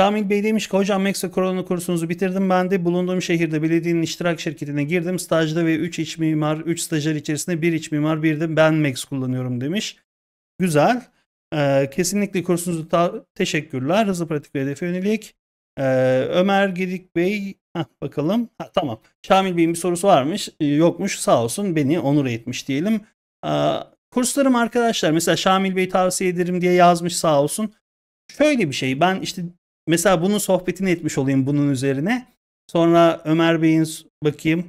Şamil Bey demiş ki hocam Meksika korona kursunuzu bitirdim. Ben de bulunduğum şehirde belediyenin iştirak şirketine girdim. Stajda ve 3 iç mimar, 3 stajyer içerisinde 1 iç mimar, bir de ben Max kullanıyorum demiş. Güzel. Ee, kesinlikle kursunuzu ta- teşekkürler. Hızlı pratik ve hedefe yönelik. Ee, Ömer Gedik Bey Heh, bakalım. Ha, tamam. Şamil Bey'in bir sorusu varmış. Ee, yokmuş. Sağ olsun beni onur etmiş diyelim. Ee, kurslarım arkadaşlar mesela Şamil Bey tavsiye ederim diye yazmış sağ olsun. Şöyle bir şey ben işte mesela bunun sohbetini etmiş olayım bunun üzerine. Sonra Ömer Bey'in bakayım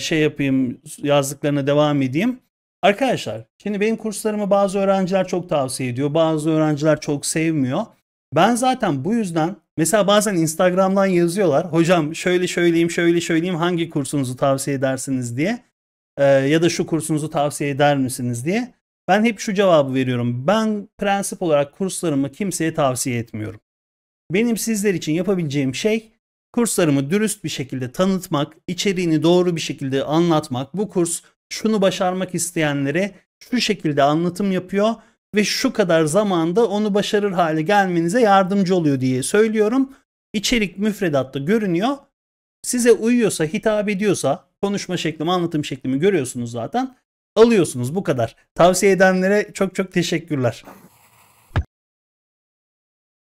şey yapayım yazdıklarına devam edeyim. Arkadaşlar şimdi benim kurslarımı bazı öğrenciler çok tavsiye ediyor. Bazı öğrenciler çok sevmiyor. Ben zaten bu yüzden mesela bazen Instagram'dan yazıyorlar. Hocam şöyle söyleyeyim şöyle söyleyeyim hangi kursunuzu tavsiye edersiniz diye. ya da şu kursunuzu tavsiye eder misiniz diye. Ben hep şu cevabı veriyorum. Ben prensip olarak kurslarımı kimseye tavsiye etmiyorum. Benim sizler için yapabileceğim şey kurslarımı dürüst bir şekilde tanıtmak, içeriğini doğru bir şekilde anlatmak. Bu kurs şunu başarmak isteyenlere şu şekilde anlatım yapıyor ve şu kadar zamanda onu başarır hale gelmenize yardımcı oluyor diye söylüyorum. İçerik müfredatta görünüyor. Size uyuyorsa, hitap ediyorsa, konuşma şeklimi, anlatım şeklimi görüyorsunuz zaten. Alıyorsunuz bu kadar. Tavsiye edenlere çok çok teşekkürler.